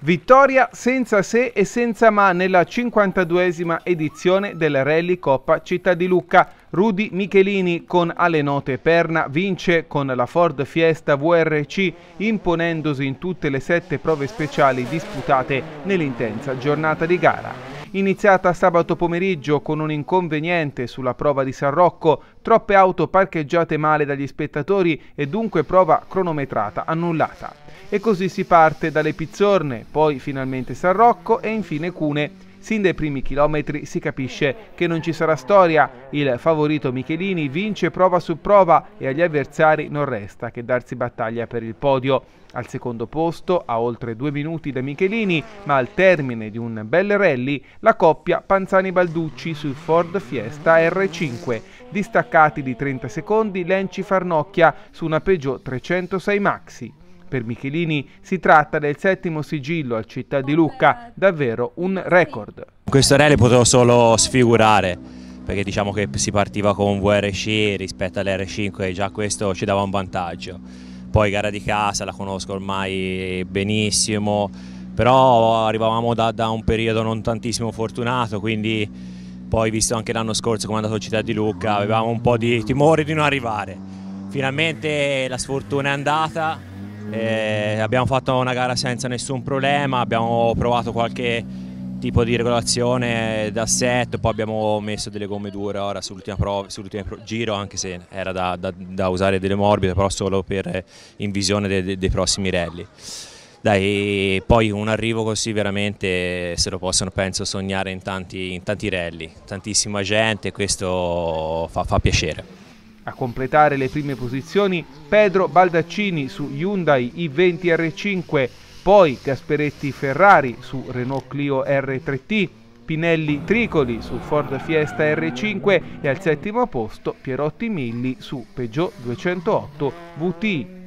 Vittoria senza se e senza ma nella 52esima edizione del Rally Coppa Città di Lucca. Rudy Michelini con alle note Perna vince con la Ford Fiesta VRC imponendosi in tutte le sette prove speciali disputate nell'intensa giornata di gara iniziata sabato pomeriggio con un inconveniente sulla prova di San Rocco, troppe auto parcheggiate male dagli spettatori e dunque prova cronometrata annullata. E così si parte dalle Pizzorne, poi finalmente San Rocco e infine Cune Sin dai primi chilometri si capisce che non ci sarà storia. Il favorito Michelini vince prova su prova e agli avversari non resta che darsi battaglia per il podio. Al secondo posto, a oltre due minuti da Michelini, ma al termine di un bel rally, la coppia Panzani-Balducci sul Ford Fiesta R5. Distaccati di 30 secondi, Lenci-Farnocchia su una Peugeot 306 Maxi. Per Michelini si tratta del settimo sigillo al Città di Lucca, davvero un record. Questo re rally potevo solo sfigurare, perché diciamo che si partiva con VRC rispetto all'R5 e già questo ci dava un vantaggio. Poi gara di casa la conosco ormai benissimo, però arrivavamo da, da un periodo non tantissimo fortunato, quindi poi visto anche l'anno scorso come è andato a Città di Lucca avevamo un po' di timore di non arrivare. Finalmente la sfortuna è andata, e eh, abbiamo fatto una gara senza nessun problema, abbiamo provato qualche tipo di regolazione da set, poi abbiamo messo delle gomme dure ora sull'ultimo sull giro, anche se era da, da, da, usare delle morbide, però solo per, eh, in visione dei, dei prossimi rally. Dai, poi un arrivo così veramente se lo possono penso sognare in tanti, in tanti rally, tantissima gente, questo fa, fa piacere. A completare le prime posizioni Pedro Baldaccini su Hyundai i20 R5, poi Gasperetti Ferrari su Renault Clio R3T, Pinelli Tricoli su Ford Fiesta R5 e al settimo posto Pierotti Milli su Peugeot 208 VT.